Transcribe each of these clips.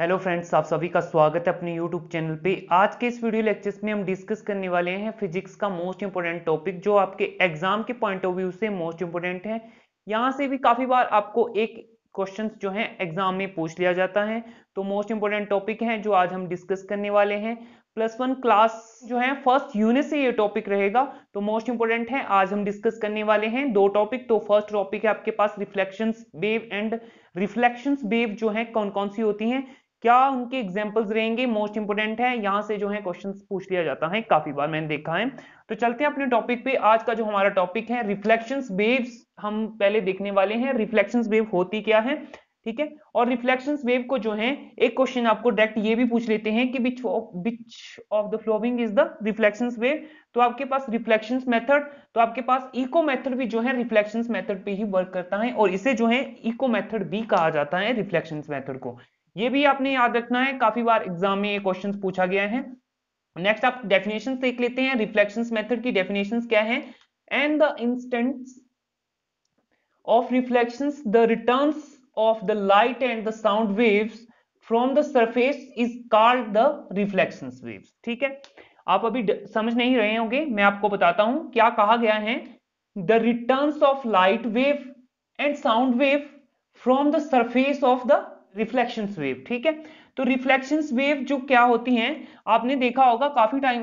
hello friends आप सभी का स्वागत है अपने यूट्यूब चैनल पे आज के इस वीडियो लेक्चर्स में हम डिस्कस करने वाले हैं फिजिक्स का मोस्ट इंपोर्टेंट टॉपिक जो आपके एग्जाम के पॉइंट ऑफ व्यू से मोस्ट इंपोर्टेंट है यहाँ से भी काफी बार आपको एक क्वेश्चन जो है एग्जाम में पूछ लिया जाता है तो मोस्ट इंपोर्टेंट टॉपिक है जो आज हम डिस्कस करने वाले हैं प्लस वन क्लास जो है फर्स्ट यूनिट से ये टॉपिक रहेगा तो मोस्ट इंपोर्टेंट है आज हम डिस्कस करने वाले हैं दो टॉपिक तो फर्स्ट टॉपिक है आपके पास reflections wave and reflections wave जो है कौन कौन सी होती हैं क्या उनके एग्जाम्पल्स रहेंगे मोस्ट इंपोर्टेंट है यहाँ से जो है क्वेश्चन पूछ लिया जाता है काफी बार मैंने देखा है तो चलते हैं अपने टॉपिक पे आज का जो हमारा टॉपिक है रिफ्लेक्शन वेव्स हम पहले देखने वाले हैं रिफ्लेक्शन वेव होती क्या है ठीक है और रिफ्लेक्शन वेव को जो है एक क्वेश्चन आपको डायरेक्ट ये भी पूछ लेते हैं कि which which of the following is the reflection wave तो आपके पास रिफ्लेक्शन मेथड तो आपके पास इको मेथड भी जो है रिफ्लेक्शन मेथड पे ही वर्क करता है और इसे जो है इको मेथड भी कहा जाता है रिफ्लेक्शन मेथड को ये भी आपने याद रखना है काफी बार एग्जाम में ये क्वेश्चन पूछा गया है नेक्स्ट आप डेफिनेशन देख लेते हैं रिफ्लेक्शन मेथड की डेफिनेशन क्या है and the instants of reflection the return of the light and the sound waves from the surface is called the reflection waves ठीक है आप अभी समझ नहीं रहे होंगे मैं आपको बताता हूं क्या कहा गया है the return of light wave and sound wave from the surface of the reflection wave ठीक है तो रिफ्लेक्शन वेव जो क्या होती हैं आपने देखा होगा काफी टाइम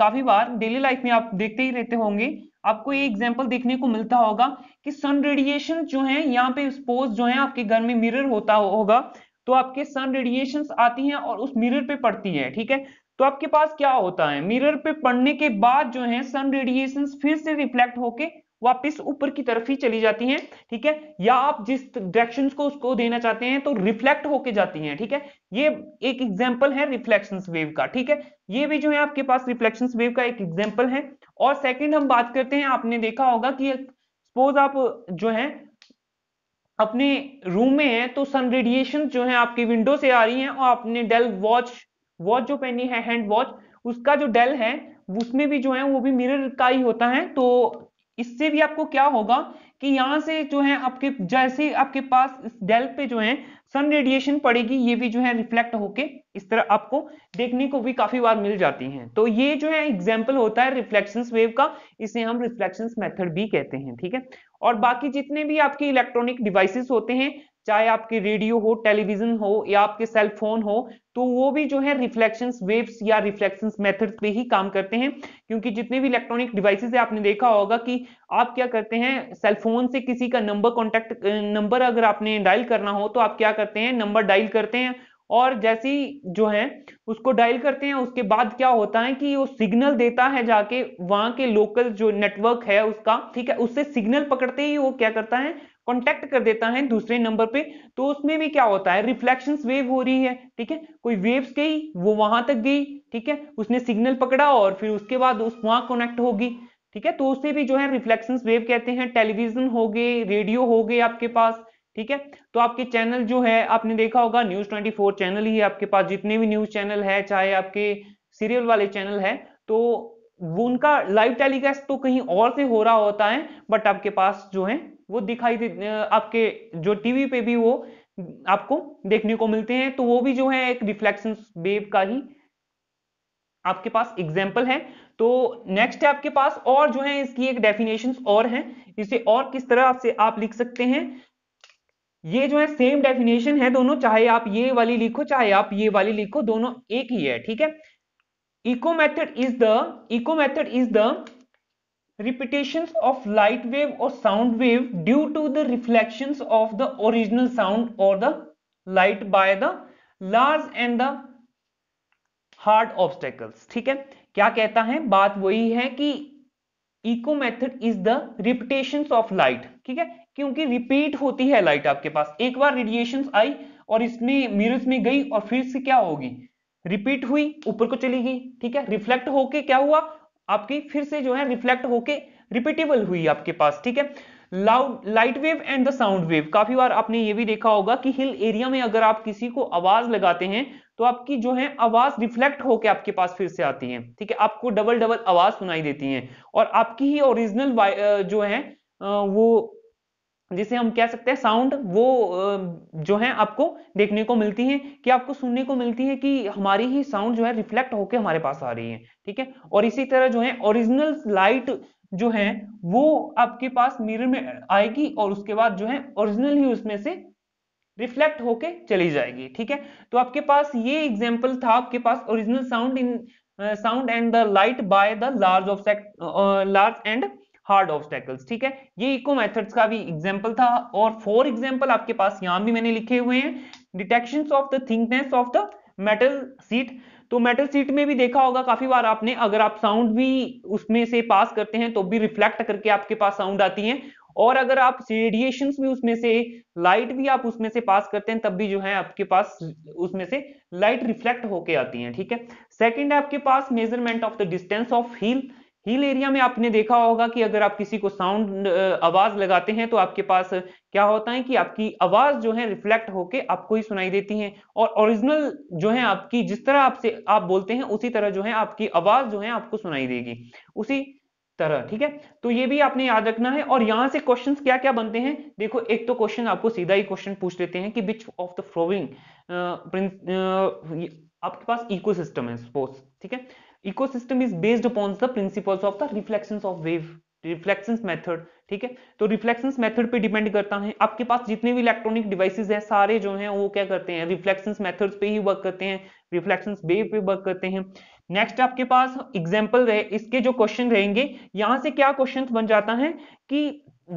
काफी बार डेली लाइफ में आप देखते ही रहते होंगे आपको ये एग्जाम्पल देखने को मिलता होगा कि सन रेडिएशन जो है यहाँ पे स्पोज जो है आपके घर में मिरर होता होगा तो आपके सन रेडिएशन आती हैं और उस मिरर पे पड़ती है ठीक है तो आपके पास क्या होता है मिरर पे पड़ने के बाद जो है सन रेडिएशन फिर से रिफ्लेक्ट होके वापस ऊपर की तरफ ही चली जाती हैं ठीक है या आप जिस डायरेक्शन को उसको देना चाहते हैं तो रिफ्लेक्ट होके जाती हैं ठीक है ये एक एग्जाम्पल है रिफ्लेक्शन वेव का ठीक है ये भी जो है आपके पास रिफ्लेक्शन वेव का एक एग्जाम्पल है और सेकेंड हम बात करते हैं आपने देखा होगा कि सपोज आप जो है अपने रूम में है तो सन रेडिएशन जो है आपके विंडो से आ रही है और आपने डेल वॉच वॉच जो पहनी है हैंड वॉच उसका जो डेल है उसमें भी जो है वो भी मिरर का ही होता है तो इससे भी आपको क्या होगा कि यहाँ से जो है आपके जैसे आपके पास इस डेल पे जो है सन रेडिएशन पड़ेगी ये भी जो है रिफ्लेक्ट होके इस तरह आपको देखने को भी काफी बार मिल जाती हैं तो ये जो है एग्जाम्पल होता है रिफ्लेक्शन वेव का इसे हम रिफ्लेक्शन मेथड भी कहते हैं ठीक है और बाकी जितने भी आपके इलेक्ट्रॉनिक डिवाइसेस होते हैं चाहे आपके रेडियो हो टेलीविजन हो या आपके सेल फोन हो तो वो भी जो है रिफ्लेक्शन वेव्स या रिफ्लेक्शन मेथड्स पे ही काम करते हैं क्योंकि जितने भी इलेक्ट्रॉनिक डिवाइसेस है आपने देखा होगा कि आप क्या करते हैं सेल फोन से किसी का नंबर कॉन्टैक्ट नंबर अगर आपने डायल करना हो तो आप क्या करते हैं नंबर डायल करते हैं और जैसी जो है उसको डायल करते हैं उसके बाद क्या होता है कि वो सिग्नल देता है जाके वहां के लोकल जो नेटवर्क है उसका ठीक है उससे सिग्नल पकड़ते ही वो क्या करता है कॉन्टेक्ट कर देता है दूसरे नंबर पे तो उसमें भी क्या होता है रिफ्लेक्शन वेव हो रही है ठीक है कोई वेव्स गई वो वहां तक गई ठीक है उसने सिग्नल पकड़ा और फिर उसके बाद उस वहां कनेक्ट होगी ठीक है तो उसे भी जो है रिफ्लेक्शन वेव कहते हैं टेलीविजन हो गए रेडियो हो गए आपके पास ठीक है तो आपके चैनल जो है आपने देखा होगा न्यूज 24 चैनल ही आपके पास जितने भी न्यूज चैनल है चाहे आपके सीरियल वाले चैनल है तो वो उनका लाइव टेलीकास्ट तो कहीं और से हो रहा होता है बट आपके पास जो है वो दिखाई दे आपके जो टीवी पे भी वो आपको देखने को मिलते हैं तो वो भी जो है एक रिफ्लेक्शन वेव का ही आपके पास एग्जाम्पल है तो नेक्स्ट है आपके पास और जो है इसकी एक डेफिनेशन और है इसे और किस तरह आपसे आप लिख सकते हैं ये जो है सेम डेफिनेशन है दोनों चाहे आप ये वाली लिखो चाहे आप ये वाली लिखो दोनों एक ही है ठीक है echo method is the echo method is the repetitions of light wave or sound wave due to the reflections of the original sound or the light by the large and the hard obstacles ठीक है क्या कहता है बात वही है कि echo method is the repetition of light ठीक है क्योंकि रिपीट होती है लाइट आपके पास एक बार रेडिएशन आई और इसमें मिरर्स में गई और फिर से क्या होगी रिपीट हुई ऊपर को चली गई ठीक है रिफ्लेक्ट होके क्या हुआ आपकी फिर से जो है रिफ्लेक्ट होके रिपीटेबल हुई आपके पास ठीक है loud light wave and the sound wave काफी बार आपने ये भी देखा होगा कि हिल एरिया में अगर आप किसी को आवाज लगाते हैं तो आपकी जो है आवाज रिफ्लेक्ट होकर आपके पास फिर से आती है ठीक है आपको डबल डबल आवाज सुनाई देती है और आपकी ही ओरिजिनल जो है वो जिसे हम कह सकते हैं साउंड वो जो है आपको देखने को मिलती है कि आपको सुनने को मिलती है कि हमारी ही साउंड जो है रिफ्लेक्ट होकर हमारे पास आ रही है ठीक है और इसी तरह जो है ओरिजिनल लाइट जो है वो आपके पास मिरर में आएगी और उसके बाद जो है ओरिजिनल ही उसमें से रिफ्लेक्ट होके चली जाएगी ठीक है तो आपके पास ये एग्जाम्पल था आपके पास original sound in sound and the light by the large of large and hard obstacles ठीक है ये इको मेथड्स का भी एग्जाम्पल था और फोर एग्जाम्पल आपके पास यहां भी मैंने लिखे हुए हैं detection of the thickness of the metal sheet तो मेटल सीट में भी देखा होगा काफी बार आपने अगर आप साउंड भी उसमें से पास करते हैं तो भी रिफ्लेक्ट करके आपके पास साउंड आती है और अगर आप रेडिएशन भी उसमें से लाइट भी आप उसमें से पास करते हैं तब भी जो है आपके पास उसमें से लाइट रिफ्लेक्ट होके आती है ठीक है सेकंड है आपके पास measurement of the distance of hill hill area में आपने देखा होगा कि अगर आप किसी को साउंड आवाज लगाते हैं तो आपके पास क्या होता है कि आपकी आवाज जो है रिफ्लेक्ट होके आपको ही सुनाई देती है और ओरिजिनल जो है आपकी जिस तरह आपसे आप बोलते हैं उसी तरह जो है आपकी आवाज जो है आपको सुनाई देगी उसी तरह ठीक है तो ये भी आपने याद रखना है और यहां से क्वेश्चंस क्या क्या बनते हैं देखो एक तो क्वेश्चन आपको सीधा ही क्वेश्चन पूछ लेते हैं कि बिच ऑफ द फ्लोविंग आपके पास इकोसिस्टम है सपोज ठीक है echo system is based upon the principles of the reflection of wave reflection method ठीक है तो रिफ्लेक्शन मेथड पे डिपेंड करता है आपके पास जितने भी इलेक्ट्रॉनिक डिवाइसेज हैं सारे जो हैं वो क्या करते हैं रिफ्लेक्शन मेथड पे ही वर्क करते हैं रिफ्लेक्शन वेव पे वर्क करते हैं नेक्स्ट आपके पास एग्जाम्पल रहे इसके जो क्वेश्चन रहेंगे यहाँ से क्या क्वेश्चन बन जाता है कि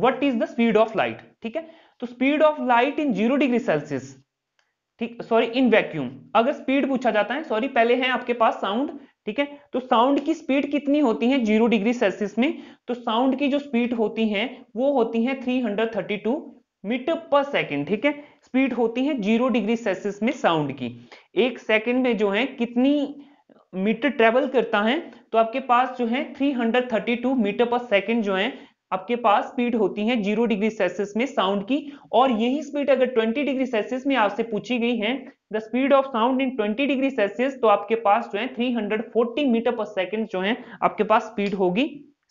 what is the speed of light ठीक है तो speed of light in zero degree Celsius ठीक सॉरी इन वैक्यूम अगर स्पीड पूछा जाता है सॉरी पहले है आपके पास साउंड ठीक है तो साउंड की स्पीड कितनी होती है जीरो डिग्री सेल्सियस में तो साउंड की जो स्पीड होती है वो होती है 332 मीटर पर सेकेंड ठीक है स्पीड होती है जीरो डिग्री सेल्सियस में साउंड की एक सेकेंड में जो है कितनी मीटर ट्रेवल करता है तो आपके पास जो है 332 मीटर पर सेकेंड जो है आपके पास स्पीड होती है जीरो डिग्री सेल्सियस में साउंड की और यही स्पीड अगर 20 डिग्री सेल्सियस में आपसे पूछी गई है the speed of sound in 20 degree Celsius तो आपके पास जो है 340 मीटर पर सेकेंड जो है आपके पास स्पीड होगी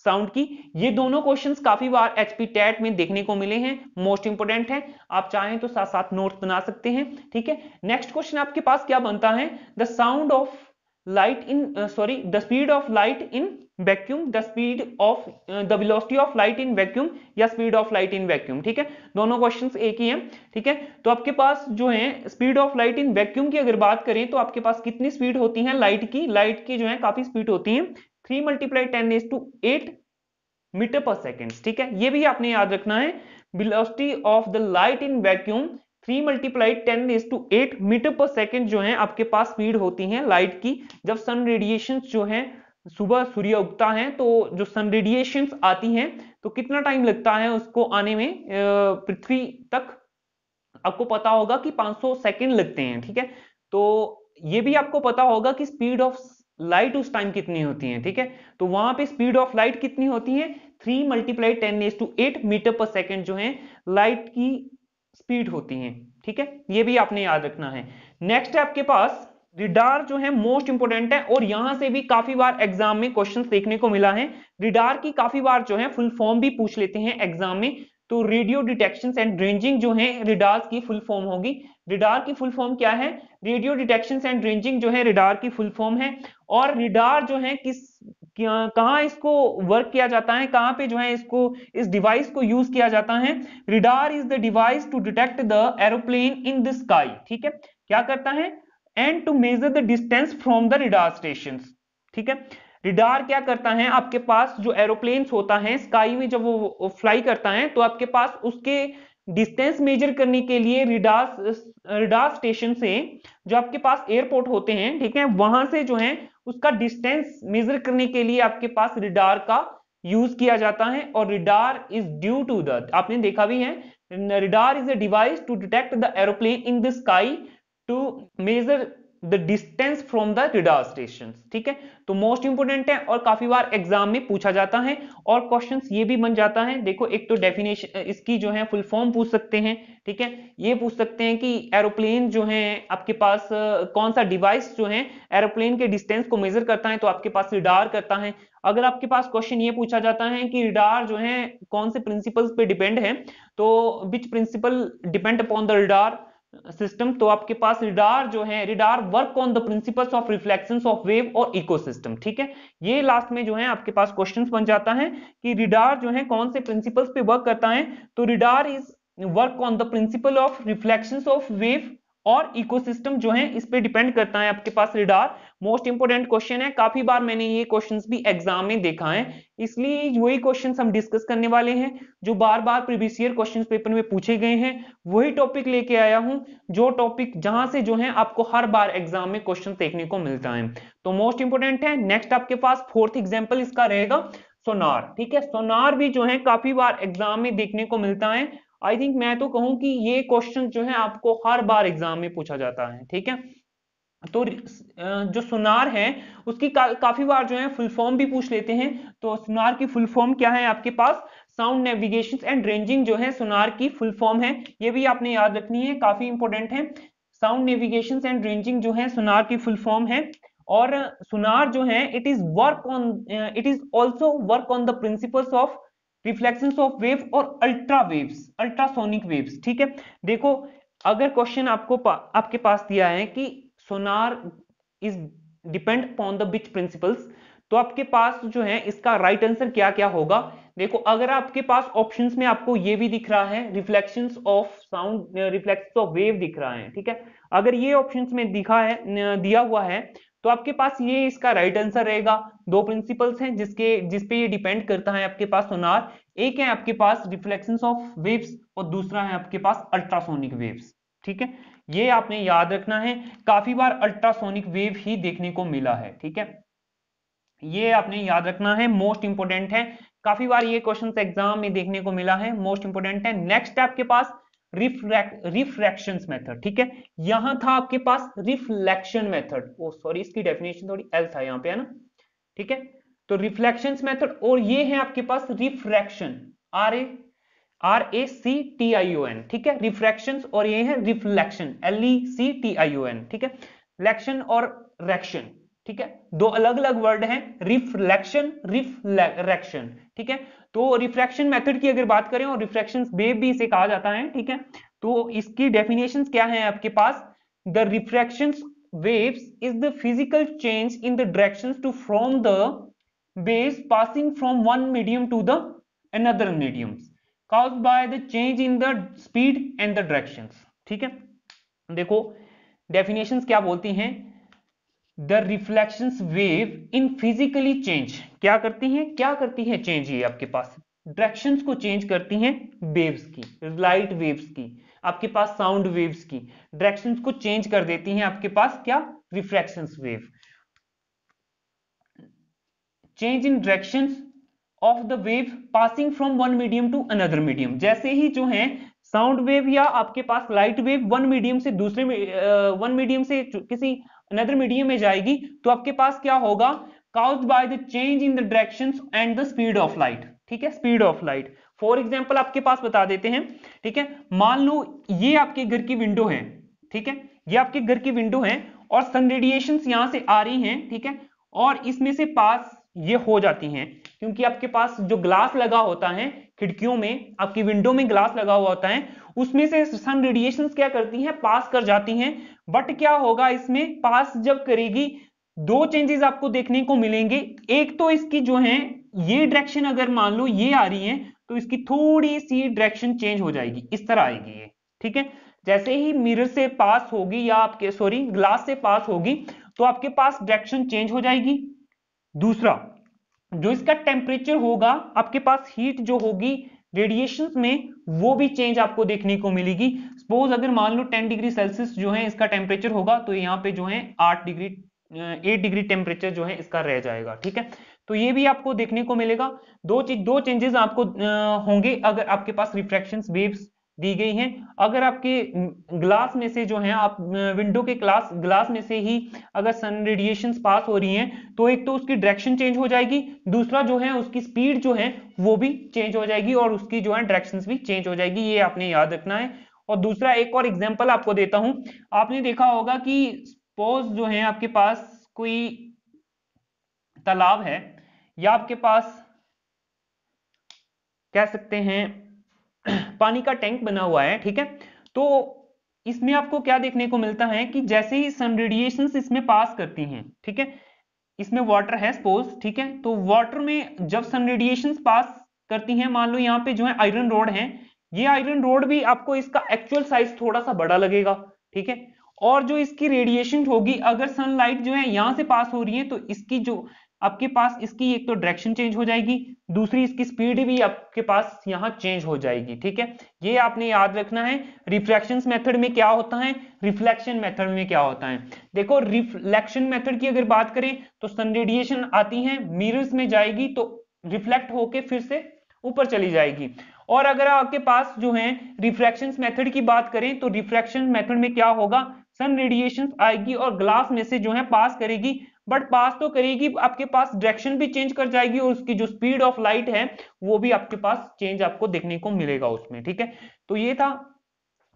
साउंड की ये दोनों क्वेश्चंस काफी बार एचपी टैट में देखने को मिले हैं मोस्ट इंपोर्टेंट है आप चाहें तो साथ साथ नोट्स बना सकते हैं ठीक है नेक्स्ट क्वेश्चन आपके पास क्या बनता है the sound of light in uh, sorry the speed of light in vacuum the speed of the velocity of light in vacuum या speed of light in vacuum ठीक है दोनों क्वेश्चन एक ही हैं ठीक है तो आपके पास जो है speed of light in vacuum की अगर बात करें तो आपके पास कितनी स्पीड होती है लाइट की लाइट की जो है काफी स्पीड होती है three multiply ten is to eight metre per second ठीक है ये भी आपने याद रखना है velocity of the light in vacuum three multiply ten is to eight metre per second जो है आपके पास स्पीड होती है लाइट की जब सन रेडिएशन जो है सुबह सूर्य उगता है तो जो सन रेडिएशन आती हैं तो कितना टाइम लगता है उसको आने में पृथ्वी तक आपको पता होगा कि 500 सेकेंड लगते हैं ठीक है तो ये भी आपको पता होगा कि स्पीड ऑफ लाइट उस टाइम कितनी होती है ठीक है तो वहां पे स्पीड ऑफ लाइट कितनी होती है three multiply ten as to eight metre per second जो है लाइट की स्पीड होती हैं ठीक है ये भी आपने याद रखना है नेक्स्ट है आपके पास रिडार जो है मोस्ट इंपोर्टेंट है और यहां से भी काफी बार एग्जाम में क्वेश्चन देखने को मिला है रिडार की काफी बार जो है फुल फॉर्म भी पूछ लेते हैं एग्जाम में तो रेडियो डिटेक्शन एंड रेंजिंग जो है रिडार की फुल फॉर्म होगी रिडार की फुल फॉर्म क्या है रेडियो डिटेक्शन एंड रेंजिंग जो है रिडार की फुल फॉर्म है और रिडार जो है किस कहा इसको वर्क किया जाता है कहां पे जो है इसको इस डिवाइस को यूज किया जाता है radar is the device to detect the aeroplane in the sky ठीक है क्या करता है and to measure the distance from the radar station ठीक है रिडार क्या करता है आपके पास जो एरोप्लेन होता है स्काई में जब वो फ्लाई करता है तो आपके पास उसके डिस्टेंस मेजर करने के लिए रिडार रिडार स्टेशन से जो आपके पास एयरपोर्ट होते हैं ठीक है वहां से जो है उसका डिस्टेंस मेजर करने के लिए आपके पास रिडार का यूज किया जाता है और radar is due to the आपने देखा भी है radar is a device to detect the aeroplane in the sky to measure the distance from the radar station ठीक है तो मोस्ट इंपोर्टेंट है और काफी बार एग्जाम में पूछा जाता है और क्वेश्चन ये भी बन जाता है देखो एक तो डेफिनेशन इसकी जो है फुल फॉर्म पूछ सकते हैं ठीक है ये पूछ सकते हैं कि एरोप्लेन जो है आपके पास कौन सा डिवाइस जो है एरोप्लेन के डिस्टेंस को मेजर करता है तो आपके पास रिडार करता है अगर आपके पास क्वेश्चन ये पूछा जाता है कि रिडार जो है कौन से प्रिंसिपल पे डिपेंड है तो which principle depend upon the radar system तो आपके पास रिडार जो है radar work on the principles of reflection of wave और इकोसिस्टम ठीक है ये लास्ट में जो है आपके पास क्वेश्चन बन जाता है कि रिडार जो है कौन से प्रिंसिपल्स पे वर्क करता है तो radar is work on the principle of reflection of wave और इकोसिस्टम जो है इस पर डिपेंड करता है आपके पास रिडार मोस्ट इंपोर्टेंट क्वेश्चन है काफी बार मैंने ये क्वेश्चंस भी एग्जाम में देखा है इसलिए वही क्वेश्चंस हम डिस्कस करने वाले हैं जो बार बार प्रीवियस ईयर क्वेश्चन पेपर में पूछे गए हैं वही टॉपिक लेके आया हूं जो टॉपिक जहां से जो है आपको हर बार एग्जाम में क्वेश्चन देखने को मिलता है तो मोस्ट इंपोर्टेंट है नेक्स्ट आपके पास फोर्थ एग्जाम्पल इसका रहेगा सोनार ठीक है सोनार भी जो है काफी बार एग्जाम में देखने को मिलता है आई थिंक मैं तो कहूं कि ये क्वेश्चन जो है आपको हर बार एग्जाम में पूछा जाता है ठीक है तो जो सुनार है उसकी का, काफी बार जो है फुल फॉर्म भी पूछ लेते हैं तो सुनार की फुल फॉर्म क्या है आपके पास साउंड नेविगेशन एंड रेंजिंग जो है सुनार की फुल फॉर्म है ये भी आपने याद रखनी है काफी इंपॉर्टेंट है साउंड नेविगेशन एंड रेंजिंग जो है सुनार की फुल फॉर्म है और सुनार जो है it is work on it is also work on the principles of reflection of wave और अल्ट्रा वेव्स अल्ट्रासोनिक वेव्स ठीक है देखो अगर क्वेश्चन आपको पा, आपके पास दिया है कि sonar is depend upon the which principles तो आपके पास जो है इसका राइट right आंसर क्या क्या होगा देखो अगर आपके पास ऑप्शंस में आपको ये भी दिख रहा है reflection of sound reflection of wave दिख रहा है ठीक है अगर ये ऑप्शंस में दिखा है दिया हुआ है तो आपके पास ये इसका राइट आंसर रहेगा दो प्रिंसिपल्स हैं जिसके जिसपे ये डिपेंड करता है आपके पास सोनार एक है आपके पास रिफ्लेक्शन ऑफ वेव्स और दूसरा है आपके पास अल्ट्रासोनिक वेव्स ठीक है ये आपने याद रखना है काफी बार अल्ट्रासोनिक वेव ही देखने को मिला है ठीक है ये आपने याद रखना है मोस्ट इंपोर्टेंट है काफी बार ये क्वेश्चन एग्जाम में देखने को मिला है मोस्ट इंपोर्टेंट है नेक्स्ट आपके पास रिफ्रैक्शन मेथड ठीक है यहां था आपके पास रिफ्लेक्शन मेथड ओ सॉरी इसकी डेफिनेशन थोड़ी एल था यहाँ पे है ना ठीक है तो रिफ्लेक्शन मेथड और ये है आपके पास refraction R A R A C T I O N ठीक है रिफ्रैक्शन और ये है reflection L E C T I O N ठीक है लेक्शन और रैक्शन ठीक है दो अलग अलग वर्ड हैं रिफ्लेक्शन रिफ्लेक्शन ठीक है तो रिफ्रैक्शन मेथड की अगर बात करें और रिफ्रैक्शन बेब भी इसे कहा जाता है ठीक है तो इसकी डेफिनेशन क्या है आपके पास the refraction waves is the physical change in the direction to from the wave passing from one medium to the another medium cause by the change in the speed and the direction ठीक है देखो definition क्या बोलती हैं the reflection wave in physically change क्या करती है क्या करती है चेंज ये आपके पास डायरेक्शन को चेंज करती है वेव्स की लाइट वेव्स की आपके पास साउंड वेव्स की डायरेक्शन को चेंज कर देती है आपके पास क्या reflection wave change in direction of the wave passing from one medium to another medium जैसे ही जो है साउंड वेव या आपके पास लाइट वेव वन मीडियम से दूसरे वन मीडियम से किसी अनदर मीडियम में जाएगी तो आपके पास क्या होगा cause by the change in the direction and the speed of light ठीक है speed of light for example आपके पास बता देते हैं ठीक है मान लो ये आपके घर की विंडो है ठीक है ये आपके घर की विंडो है और सन रेडिएशन यहां से आ रही हैं ठीक है और इसमें से पास ये हो जाती हैं क्योंकि आपके पास जो ग्लास लगा होता है खिड़कियों में आपकी विंडो में ग्लास लगा हुआ होता है उसमें से सन रेडिएशन क्या करती हैं पास कर जाती हैं बट क्या होगा इसमें पास जब करेगी दो चेंजेस आपको देखने को मिलेंगे एक तो इसकी जो है ये डायरेक्शन अगर मान लो ये आ रही है तो इसकी थोड़ी सी डायरेक्शन चेंज हो जाएगी इस तरह आएगी ये ठीक है जैसे ही मिरर से पास होगी या आपके सॉरी ग्लास से पास होगी तो आपके पास डायरेक्शन चेंज हो जाएगी दूसरा जो इसका टेम्परेचर होगा आपके पास हीट जो होगी रेडिएशन में वो भी चेंज आपको देखने को मिलेगी सपोज अगर मान लो 10 डिग्री सेल्सियस जो है इसका टेम्परेचर होगा तो यहाँ पे जो है 8 डिग्री 8 डिग्री टेम्परेचर जो है इसका रह जाएगा ठीक है तो ये भी आपको देखने को मिलेगा दो चीज दो चेंजेस आपको आ, होंगे अगर आपके पास रिफ्रैक्शन वेव्स दी गई हैं अगर आपके ग्लास में से जो है आप विंडो के क्लास ग्लास में से ही अगर सन रेडिएशन पास हो रही हैं तो एक तो उसकी डायरेक्शन चेंज हो जाएगी दूसरा जो है उसकी स्पीड जो है वो भी चेंज हो जाएगी और उसकी जो है डायरेक्शन भी चेंज हो जाएगी ये आपने याद रखना है और दूसरा एक और एग्जाम्पल आपको देता हूं आपने देखा होगा कि सपोज जो है आपके पास कोई तालाब है या आपके पास कह सकते हैं पानी का टैंक बना हुआ है ठीक है तो इसमें आपको क्या देखने को मिलता है कि जैसे ही सन रेडिएशन इसमें पास करती हैं ठीक है इसमें वाटर है सपोज ठीक है तो वाटर में जब सन रेडिएशन पास करती हैं मान लो यहाँ पे जो है आयरन रोड है ये आयरन रोड भी आपको इसका एक्चुअल साइज थोड़ा सा बड़ा लगेगा ठीक है और जो इसकी रेडिएशन होगी अगर सनलाइट जो है यहां से पास हो रही है तो इसकी जो आपके पास इसकी एक तो डायरेक्शन चेंज हो जाएगी दूसरी इसकी स्पीड भी आपके पास यहाँ चेंज हो जाएगी ठीक है ये आपने याद रखना है रिफ्लेक्शन मेथड में क्या होता है रिफ्लेक्शन मेथड में क्या होता है देखो रिफ्लेक्शन मेथड की अगर बात करें तो सन रेडिएशन आती है मिरर्स में जाएगी तो रिफ्लेक्ट होके फिर से ऊपर चली जाएगी और अगर आपके पास जो है रिफ्रैक्शन मेथड की बात करें तो रिफ्रैक्शन मेथड में क्या होगा सन रेडिएशन आएगी और ग्लास में से जो है पास करेगी बट पास तो करेगी आपके पास डायरेक्शन भी चेंज कर जाएगी और उसकी जो स्पीड ऑफ लाइट है वो भी आपके पास चेंज आपको देखने को मिलेगा उसमें ठीक है तो ये था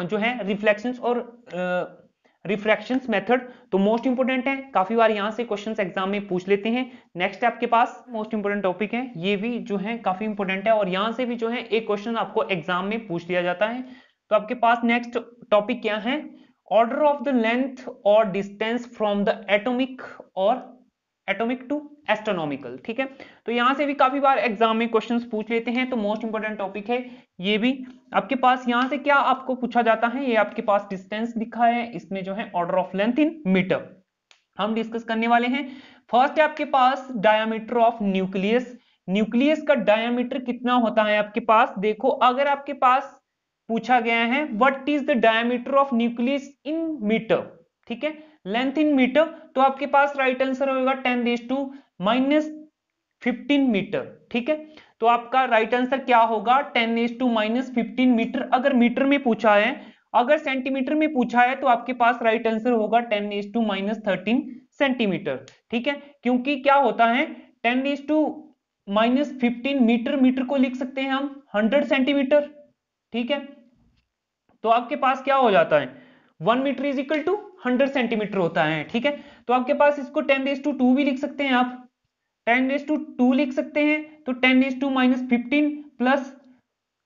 जो है रिफ्लेक्शन और रिफ्रैक्शन मेथड तो मोस्ट इंपोर्टेंट है काफी बार यहां से क्वेश्चन एग्जाम में पूछ लेते हैं नेक्स्ट आपके पास मोस्ट इंपोर्टेंट टॉपिक है ये भी जो है काफी इंपोर्टेंट है और यहां से भी जो है एक क्वेश्चन आपको एग्जाम में पूछ लिया जाता है तो आपके पास नेक्स्ट टॉपिक क्या है ऑर्डर ऑफ द लेंथ और डिस्टेंस फ्रॉम द एटोमिक और एटॉमिक टू एस्ट्रोनॉमिकल ठीक है तो यहां से भी काफी बार एग्जाम में क्वेश्चंस पूछ लेते हैं तो मोस्ट इंपॉर्टेंट टॉपिक है ये भी आपके पास यहां से क्या आपको पूछा जाता है ये आपके पास डिस्टेंस दिखा है इसमें जो है order of length in metre हम डिस्कस करने वाले हैं फर्स्ट है आपके पास डायामीटर ऑफ न्यूक्लियस न्यूक्लियस का डायामीटर कितना होता है आपके पास देखो अगर आपके पास पूछा गया है what is the diameter of nucleus in metre ठीक है लेंथ इन मीटर तो आपके पास राइट आंसर होगा ten raise to minus fifteen metre ठीक है तो आपका राइट right आंसर क्या होगा ten as to minus fifteen metre अगर मीटर में पूछा है अगर सेंटीमीटर में पूछा है तो आपके पास राइट right आंसर होगा ten as to minus thirteen centimetre ठीक है क्योंकि क्या होता है ten as to minus fifteen metre metre को लिख सकते हैं हम हंड्रेड सेंटीमीटर ठीक है तो आपके पास क्या हो जाता है one metre is equal to hundred centimetre होता है ठीक है तो आपके पास इसको टेन रेस टू टू भी लिख सकते हैं आप टेन रेस टू टू लिख सकते हैं तो ten raise to minus fifteen plus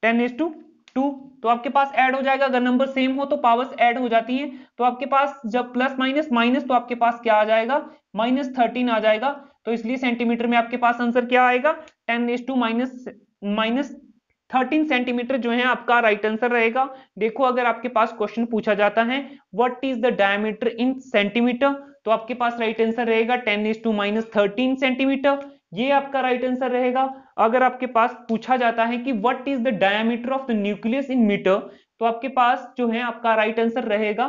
ten raise to two तो आपके पास ऐड हो जाएगा अगर नंबर सेम हो तो पावर्स ऐड हो जाती हैं तो आपके पास जब प्लस माइनस माइनस तो आपके पास क्या आ जाएगा माइनस थर्टीन आ जाएगा तो इसलिए सेंटीमीटर में आपके पास आंसर क्या आएगा ten raise to minus minus thirteen centimetre जो है आपका राइट आंसर रहेगा देखो अगर आपके पास क्वेश्चन पूछा जाता है what is the diameter in centimetre तो आपके पास राइट आंसर रहेगा ten is to minus thirteen centimetre ये आपका राइट आंसर रहेगा अगर आपके पास पूछा जाता है कि what is the diameter of the nucleus in metre तो आपके पास जो है आपका राइट आंसर रहेगा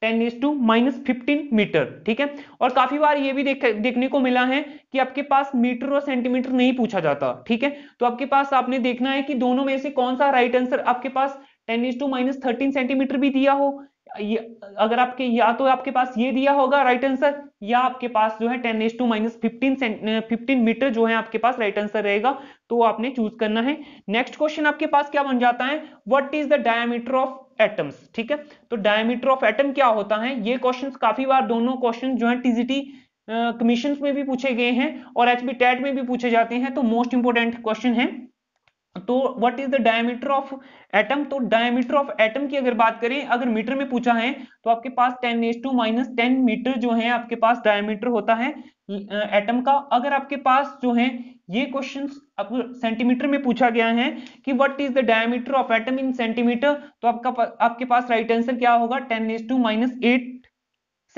ten is to minus fifteen metre ठीक है और काफी बार ये भी देख देखने को मिला है कि आपके पास मीटर और सेंटीमीटर नहीं पूछा जाता ठीक है तो आपके पास आपने देखना है कि दोनों में से कौन सा राइट आंसर आपके पास ten is to minus thirteen centimetre भी दिया हो ये अगर आपके या तो आपके पास ये दिया होगा राइट आंसर या आपके पास जो है ten S to minus fifteen fifteen metre जो है आपके पास राइट आंसर रहेगा तो आपने चूज करना है नेक्स्ट क्वेश्चन आपके पास क्या बन जाता है what is the diameter of atoms ठीक है तो डायमीटर ऑफ एटम क्या होता है ये क्वेश्चन काफी बार दोनों क्वेश्चन जो है टीजीटी कमीशन में भी पूछे गए हैं और एचबी टेट में भी पूछे जाते हैं तो मोस्ट इंपोर्टेंट क्वेश्चन है तो what is the diameter of atom तो डायमीटर ऑफ एटम की अगर बात करें अगर मीटर में पूछा है तो आपके पास ten H to minus ten metre जो है आपके पास डायमीटर होता है एटम का अगर आपके पास जो है ये क्वेश्चन सेंटीमीटर में पूछा गया है कि what is the diameter of atom in centimetre तो आपका आपके पास राइट right आंसर क्या होगा ten H to minus eight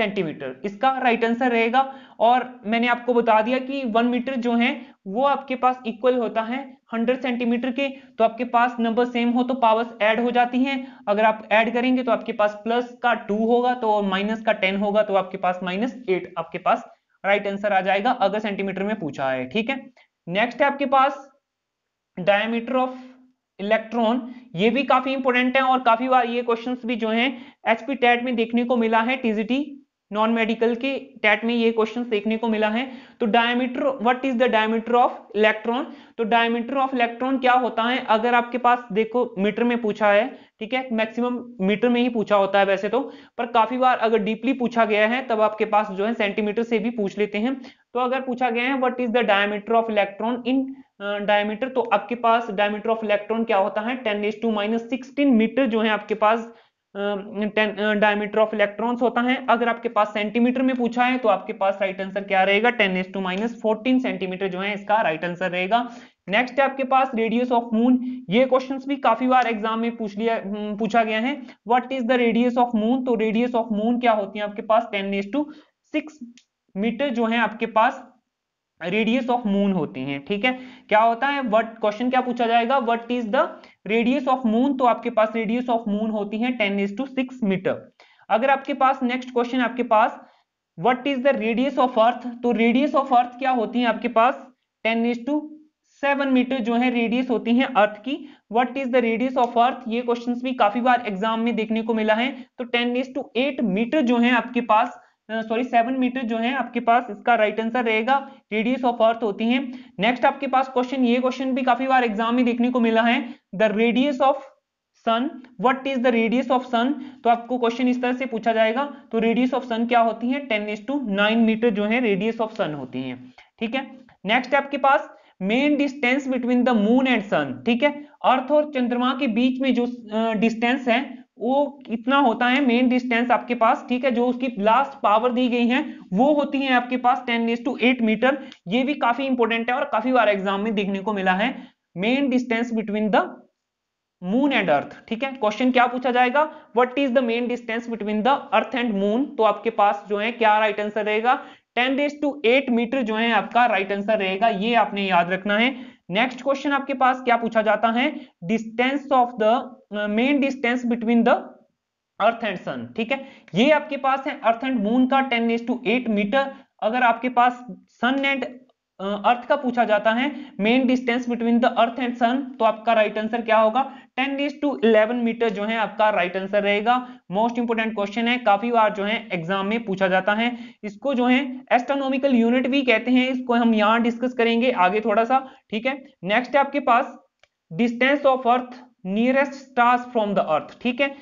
centimetre इसका राइट आंसर रहेगा और मैंने आपको बता दिया कि वन मीटर जो है वो आपके पास इक्वल होता है हंड्रेड सेंटीमीटर के तो आपके पास नंबर सेम हो तो पावर्स ऐड हो जाती हैं अगर आप ऐड करेंगे तो आपके पास प्लस का टू होगा तो माइनस का टेन होगा तो आपके पास माइनस एट आपके पास राइट आंसर आ जाएगा अगर सेंटीमीटर में पूछा है ठीक है नेक्स्ट है आपके पास डायमीटर ऑफ इलेक्ट्रॉन ये भी काफी इंपोर्टेंट है और काफी बार ये क्वेश्चंस भी जो है एचपी टेट में देखने को मिला है टीजीटी नॉन मेडिकल के टेट में ये क्वेश्चन देखने को मिला है तो diameter what is the diameter of electron तो डायमीटर ऑफ इलेक्ट्रॉन क्या होता है अगर आपके पास देखो मीटर में पूछा है ठीक है मैक्सिमम मीटर में ही पूछा होता है वैसे तो पर काफी बार अगर डीपली पूछा गया है तब आपके पास जो है सेंटीमीटर से भी पूछ लेते हैं तो अगर पूछा गया है what is the diameter of electron in diameter तो आपके पास डायमीटर ऑफ इलेक्ट्रॉन क्या होता है ten S to minus sixteen metre जो है आपके पास डायमीटर ऑफ इलेक्ट्रॉन्स होता है अगर आपके पास सेंटीमीटर में पूछा है तो आपके पास राइट आंसर क्या रहेगा ten S to minus fourteen centimetre जो है इसका राइट आंसर रहेगा नेक्स्ट है आपके पास रेडियस ऑफ मून ये क्वेश्चंस भी काफी बार एग्जाम में पूछ लिया पूछा गया है what is the radius of moon तो रेडियस ऑफ मून क्या होती है आपके पास ten S to six metre जो है आपके पास रेडियस ऑफ मून होती है ठीक है क्या होता है वट क्वेश्चन क्या पूछा जाएगा what is the radius of moon तो आपके पास रेडियस ऑफ मून होती है ten is to six metre अगर आपके पास नेक्स्ट क्वेश्चन आपके पास what is the radius of earth तो रेडियस ऑफ अर्थ क्या होती है आपके पास ten is to seven metre जो है रेडियस होती है अर्थ की what is the radius of earth ये क्वेश्चन भी काफी बार एग्जाम में देखने को मिला है तो ten is to eight metre जो है आपके पास सॉरी सेवन मीटर जो है आपके पास इसका राइट आंसर रहेगा रेडियस ऑफ अर्थ होती है नेक्स्ट आपके पास क्वेश्चन ये क्वेश्चन भी काफी बार एग्जाम में देखने को मिला है the radius of sun what is the radius of sun तो आपको क्वेश्चन इस तरह से पूछा जाएगा तो रेडियस ऑफ सन क्या होती है ten is to nine metre जो है रेडियस ऑफ सन होती है ठीक है नेक्स्ट आपके पास mean distance between the moon and sun ठीक है अर्थ और चंद्रमा के बीच में जो डिस्टेंस है वो इतना होता है मेन डिस्टेंस आपके पास ठीक है जो उसकी लास्ट पावर दी गई है वो होती है आपके पास ten S to eight metre ये भी काफी इंपॉर्टेंट है और काफी बार एग्जाम में देखने को मिला है mean distance between the moon and earth ठीक है क्वेश्चन क्या पूछा जाएगा what is the mean distance between the earth and moon तो आपके पास जो है क्या राइट आंसर रहेगा ten days to eight metre जो है आपका राइट आंसर रहेगा ये आपने याद रखना है नेक्स्ट क्वेश्चन आपके पास क्या पूछा जाता है distance of the mean distance between the earth and sun ठीक है ये आपके पास है अर्थ एंड मून का ten S to eight metre अगर आपके पास सन एंड अर्थ का पूछा जाता है mean distance between the earth and sun तो आपका राइट आंसर क्या होगा 10 इज टू 11 मीटर जो है आपका राइट आंसर रहेगा मोस्ट इंपोर्टेंट क्वेश्चन है काफी बार जो है एग्जाम में पूछा जाता है इसको जो है एस्ट्रोनॉमिकल यूनिट भी कहते हैं इसको हम यहाँ डिस्कस करेंगे आगे थोड़ा सा ठीक है नेक्स्ट है आपके पास distance of earth nearest stars from the earth ठीक है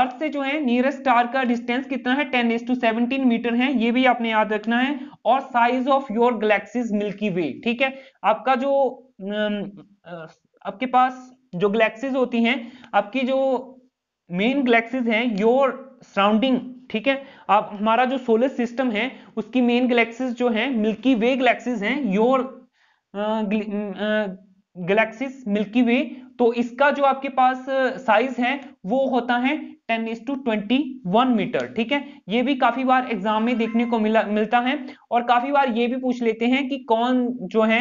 अर्थ से जो है नियरेस्ट स्टार का डिस्टेंस कितना है ten S to seventeen metre है ये भी आपने याद रखना है और size of your galaxies milky way ठीक है आपका जो आपके पास जो गैलेक्सीज होती हैं आपकी जो मेन गैलेक्सीज हैं योर सराउंडिंग ठीक है आप हमारा जो सोलर सिस्टम है उसकी मेन गैलेक्सीज जो है मिल्की वे गैलेक्सीज हैं योर गैलेक्सीज मिल्की वे तो इसका जो आपके पास साइज है वो होता है ten is to twenty one metre ठीक है ये भी काफी बार एग्जाम में देखने को मिला मिलता है और काफी बार ये भी पूछ लेते हैं कि कौन जो है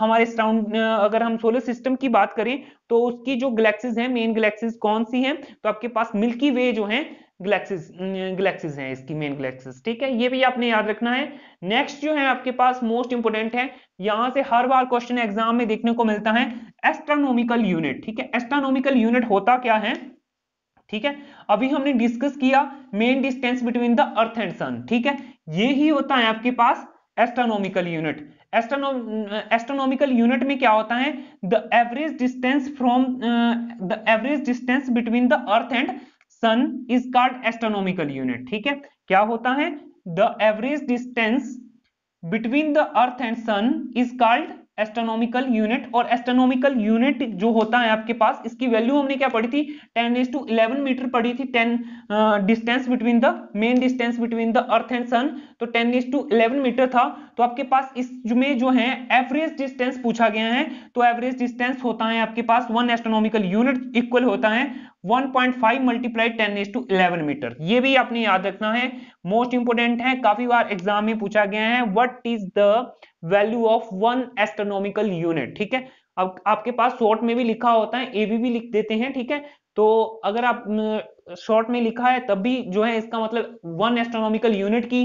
हमारे सराउंड अगर हम सोलर सिस्टम की बात करें तो उसकी जो गलेक्सीज है मेन गलेक्सीज कौन सी है तो आपके पास मिल्की वे जो है गलेक्सीज गलेक्सीज है इसकी मेन गलेक्सीज ठीक है ये भी आपने याद रखना है नेक्स्ट जो है आपके पास मोस्ट इंपोर्टेंट है यहाँ से हर बार क्वेश्चन एग्जाम में देखने को मिलता है एस्ट्रोनोमिकल यूनिट ठीक है एस्ट्रोनोमिकल यूनिट होता क्या है ठीक है अभी हमने डिस्कस किया mean distance between the earth and sun ठीक है ये ही होता है आपके पास एस्ट्रोनॉमिकल यूनिट एस्ट्रोनॉमिकल यूनिट में क्या होता है the average distance from the average distance between the earth and sun is called astronomical unit ठीक है क्या होता है the average distance between the earth and sun is called astronomical unit और एस्ट्रोनॉमिकल यूनिट जो होता है आपके पास इसकी वैल्यू हमने क्या पढ़ी थी 10 इज टू 11 मीटर पढ़ी थी 10 distance between the mean distance between the earth and sun तो 10 इज टू 11 मीटर था तो आपके पास इस में जो है एवरेज डिस्टेंस पूछा गया है तो एवरेज डिस्टेंस होता है आपके पास वन एस्ट्रोनॉमिकल यूनिट इक्वल होता है 1.5 point five multiply ten is to eleven metre ये भी आपने याद रखना है मोस्ट इंपोर्टेंट है काफी बार एग्जाम में पूछा गया है what is the value of one astronomical unit ठीक है अब आपके पास शॉर्ट में भी लिखा होता है एवी भी लिख देते हैं ठीक है तो अगर आप शॉर्ट में लिखा है तब भी जो है इसका मतलब वन एस्ट्रोनॉमिकल यूनिट की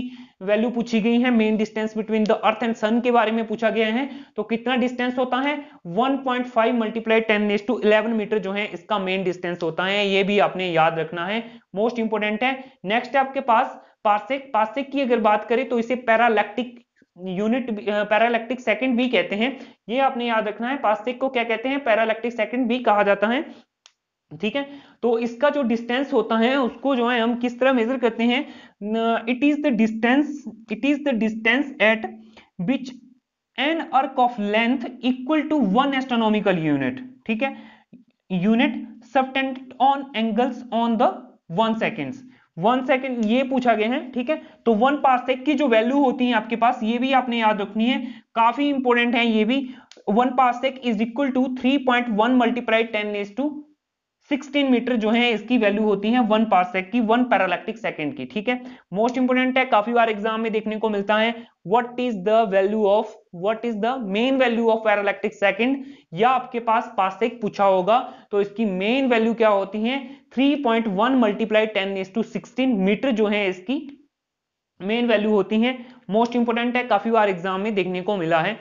वैल्यू पूछी गई है mean distance between the earth and sun के बारे में पूछा गया है तो कितना डिस्टेंस होता है 1.5 point five multiply ten S to eleven metre जो है इसका मेन डिस्टेंस होता है ये भी आपने याद रखना है मोस्ट इंपोर्टेंट है नेक्स्ट आपके पास पार्सेक पार्सेक की अगर बात करें तो इसे पैरालैक्टिक यूनिट पैरालेक्टिक सेकंड भी कहते हैं ये आपने याद रखना है पास्टिक को क्या कहते हैं पैरालेक्टिक सेकंड भी कहा जाता है ठीक है तो इसका जो डिस्टेंस होता है उसको जो है हम किस तरह मेजर करते हैं it is the distance it is the distance at which an arc of length equal to one astronomical unit ठीक है unit sub on angles on the one seconds one second ये पूछा गया है ठीक है तो वन पार्सेक की जो वैल्यू होती है आपके पास ये भी आपने याद रखनी है काफी इंपोर्टेंट है ये भी one parsec is equal to three point one multiply ten is to 16 metre जो है इसकी वैल्यू होती है वन पार्सेक की वन पैरालैक्टिक सेकेंड की ठीक है मोस्ट इंपोर्टेंट है काफी बार एग्जाम में देखने को मिलता है what is the value of what is the mean value of parallactic second या आपके पास पासेक पूछा होगा तो इसकी मेन वैल्यू क्या होती है 3.1 point one multiply ten is to sixteen metre जो है इसकी मेन वैल्यू होती है मोस्ट इंपोर्टेंट है काफी बार एग्जाम में देखने को मिला है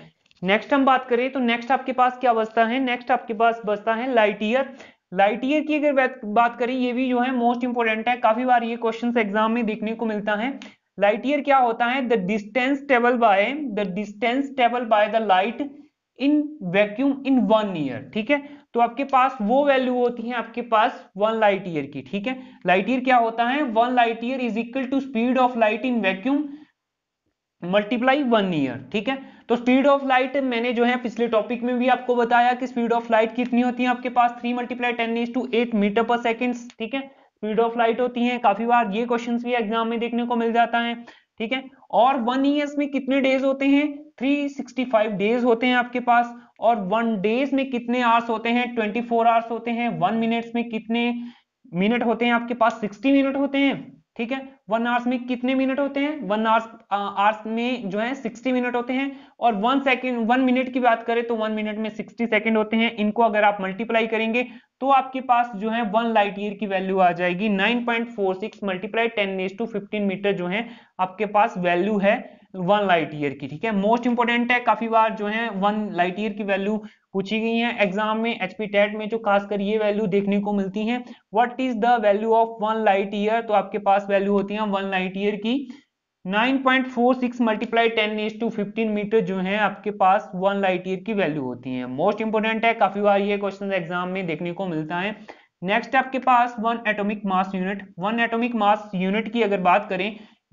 नेक्स्ट हम बात करें तो नेक्स्ट आपके पास क्या बचता है नेक्स्ट आपके पास बचता है लाइट ईयर लाइट ईयर की अगर बात करें ये भी जो है मोस्ट इंपोर्टेंट है काफी बार ये क्वेश्चन एग्जाम में देखने को मिलता है लाइट ईयर क्या होता है the distance travel by the distance travel by the light in vacuum in one year ठीक है तो आपके पास वो वैल्यू होती है आपके पास वन लाइट ईयर की ठीक है लाइट ईयर क्या होता है one light year is equal to speed of light in vacuum multiply one year ठीक है तो स्पीड ऑफ लाइट मैंने जो है पिछले टॉपिक में भी आपको बताया कि स्पीड ऑफ लाइट कितनी होती है आपके पास three multiply ten is to eight metre per second ठीक है स्पीड ऑफ लाइट होती है काफी बार ये क्वेश्चन भी एग्जाम में देखने को मिल जाता है ठीक है और वन ईयर्स में कितने डेज होते हैं 365 डेज होते हैं आपके पास और वन डेज में कितने आवर्स होते हैं 24 आवर्स होते हैं वन मिनट्स में कितने मिनट होते हैं आपके पास 60 मिनट होते हैं ठीक है वन आवर्स में कितने मिनट होते हैं वन आवर्स आवर्स में जो है सिक्सटी मिनट होते हैं और वन सेकेंड वन मिनट की बात करें तो वन मिनट में सिक्सटी सेकेंड होते हैं इनको अगर आप मल्टीप्लाई करेंगे तो आपके पास जो है वन लाइट ईयर की वैल्यू आ जाएगी 9.46 point four six multiply ten as to fifteen metre जो है आपके पास वैल्यू है वन लाइट ईयर की ठीक है मोस्ट इंपॉर्टेंट है काफी बार जो है वन लाइट ईयर की वैल्यू पूछी गई है एग्जाम में एचपी टेट में जो खासकर ये वैल्यू देखने को मिलती है what is the value of one light year तो आपके पास वैल्यू होती है वन लाइट ईयर की 9.46 multiply ten is to fifteen metre जो है आपके पास वन लाइट ईयर की वैल्यू होती है मोस्ट इंपोर्टेंट है काफी बार ये क्वेश्चन एग्जाम में देखने को मिलता है नेक्स्ट आपके पास one atomic mass unit one atomic mass unit की अगर बात करें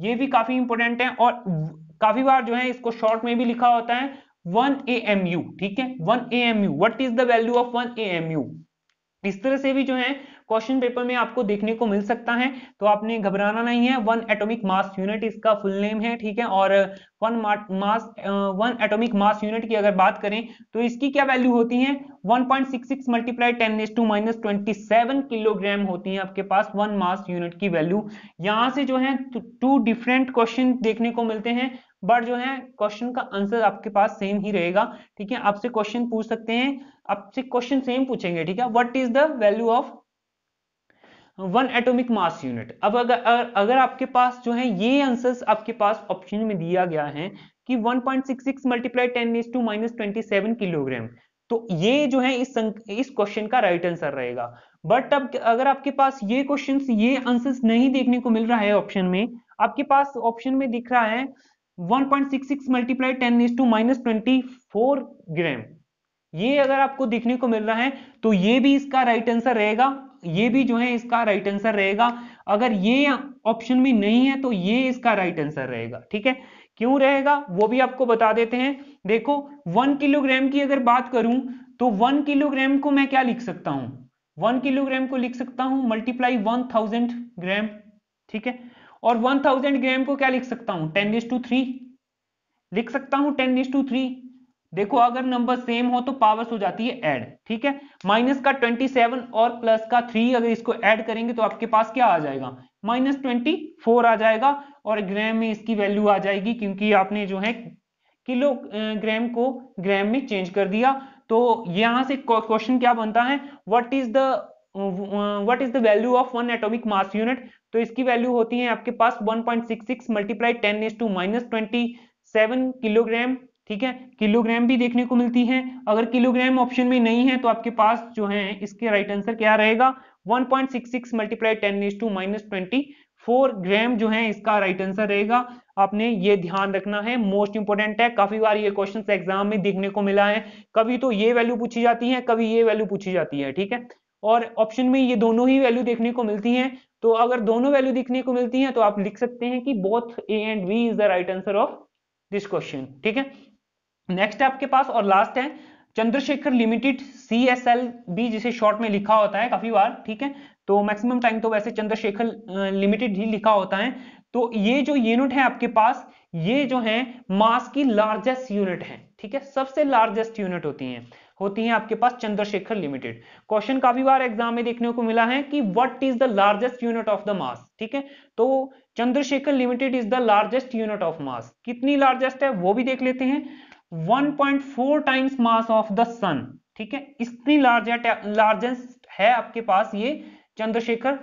ये भी काफी इंपोर्टेंट है और काफी बार जो है इसको शॉर्ट में भी लिखा होता है वन ए एम यू ठीक है one A M U what is the value of one A M U इस तरह से भी जो है क्वेश्चन पेपर में आपको देखने को मिल सकता है तो आपने घबराना नहीं है वन एटॉमिक मास यूनिट इसका फुल नेम है ठीक है और one mass one atomic mass unit की अगर बात करें तो इसकी क्या वैल्यू होती है 1.66 multiply ten S to minus twenty kilogram होती है आपके पास वन मास यूनिट की वैल्यू यहाँ से जो है टू डिफरेंट क्वेश्चन देखने को मिलते हैं बट जो है क्वेश्चन का आंसर आपके पास सेम ही रहेगा ठीक है आपसे क्वेश्चन पूछ सकते हैं आपसे क्वेश्चन सेम पूछेंगे ठीक है what is the value of one atomic mass unit अब अगर अगर आपके पास जो है ये आंसर्स आपके पास ऑप्शन में दिया गया है कि 1.66 point six six multiply ten is to minus twenty seven kilogram तो ये जो है इस इस क्वेश्चन का राइट आंसर रहेगा बट अब अगर आपके पास ये क्वेश्चन ये आंसर्स नहीं देखने को मिल रहा है ऑप्शन में आपके पास ऑप्शन में दिख रहा है 1.66 point six six multiply ten is to minus twenty four gram ये अगर आपको देखने को मिल रहा है तो ये भी इसका राइट आंसर रहेगा ये भी जो है इसका राइट आंसर रहेगा अगर ये ऑप्शन में नहीं है तो ये इसका राइट आंसर रहेगा ठीक है क्यों रहेगा वो भी आपको बता देते हैं देखो वन किलोग्राम की अगर बात करूं तो वन किलोग्राम को मैं क्या लिख सकता हूं वन किलोग्राम को लिख सकता हूं मल्टीप्लाई वन थाउजेंड ग्राम ठीक है और वन थाउजेंड ग्राम को क्या लिख सकता हूं टेन इज टू थ्री लिख सकता हूं टेन इज टू थ्री देखो अगर नंबर सेम हो तो पावर्स हो जाती है ऐड ठीक है माइनस का 27 और प्लस का 3 अगर इसको ऐड करेंगे तो आपके पास क्या आ जाएगा माइनस ट्वेंटी आ जाएगा और ग्राम में इसकी वैल्यू आ जाएगी क्योंकि आपने जो है किलो ग्राम को ग्राम में चेंज कर दिया तो यहां से क्वेश्चन क्या बनता है what is the what is the value of one atomic mass unit तो इसकी वैल्यू होती है आपके पास one point six six multiply ten is to minus twenty seven kilogram ठीक है किलोग्राम भी देखने को मिलती है अगर किलोग्राम ऑप्शन में नहीं है तो आपके पास जो है इसके राइट आंसर क्या रहेगा 1.66 point six six multiply ten is to minus twenty four gram जो है इसका राइट आंसर रहेगा आपने ये ध्यान रखना है मोस्ट इंपोर्टेंट है काफी बार ये क्वेश्चन एग्जाम में देखने को मिला है कभी तो ये वैल्यू पूछी जाती है कभी ये वैल्यू पूछी जाती है ठीक है और ऑप्शन में ये दोनों ही वैल्यू देखने को मिलती हैं तो अगर दोनों वैल्यू देखने को मिलती हैं तो आप लिख सकते हैं कि both A and B is the right answer of this question ठीक है नेक्स्ट है आपके पास और लास्ट है Chandrasekhar limited C S L B जिसे शॉर्ट में लिखा होता है काफी बार ठीक है तो मैक्सिमम टाइम तो वैसे चंद्रशेखर लिमिटेड ही लिखा होता है तो ये जो यूनिट है आपके पास ये जो है मास की लार्जेस्ट यूनिट है ठीक है सबसे लार्जेस्ट यूनिट होती है होती है आपके पास चंद्रशेखर लिमिटेड क्वेश्चन काफी बार एग्जाम में देखने को मिला है कि what is the largest unit of the mass ठीक है तो Chandrasekhar limited is the largest unit of mass कितनी लार्जेस्ट है वो भी देख लेते हैं 1.4 times mass of the sun ठीक है इतनी लार्जेस्ट है आपके पास ये चंद्रशेखर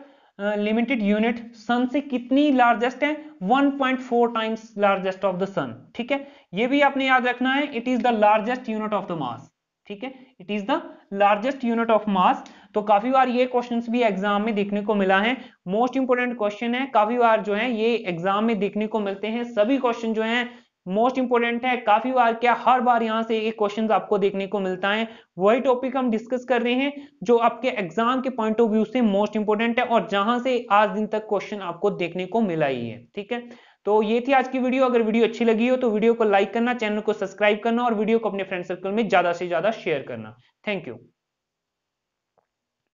लिमिटेड यूनिट सन से कितनी लार्जेस्ट है 1.4 times largest of the sun ठीक है ये भी आपने याद रखना है it is the largest unit of the mass ठीक है it is the largest unit of mass तो काफी बार ये क्वेश्चन भी एग्जाम में देखने को मिला है मोस्ट इंपोर्टेंट क्वेश्चन है काफी बार जो है ये एग्जाम में देखने को मिलते हैं सभी क्वेश्चन जो है मोस्ट इंपोर्टेंट है काफी बार क्या हर बार यहाँ से एक क्वेश्चन आपको देखने को मिलता है वही टॉपिक हम डिस्कस कर रहे हैं जो आपके एग्जाम के पॉइंट ऑफ व्यू से मोस्ट इंपोर्टेंट है और जहां से आज दिन तक क्वेश्चन आपको देखने को मिला ही है ठीक है तो ये थी आज की वीडियो अगर वीडियो अच्छी लगी हो तो वीडियो को लाइक करना चैनल को सब्सक्राइब करना और वीडियो को अपने फ्रेंड सर्कल में ज्यादा से ज्यादा शेयर करना थैंक यू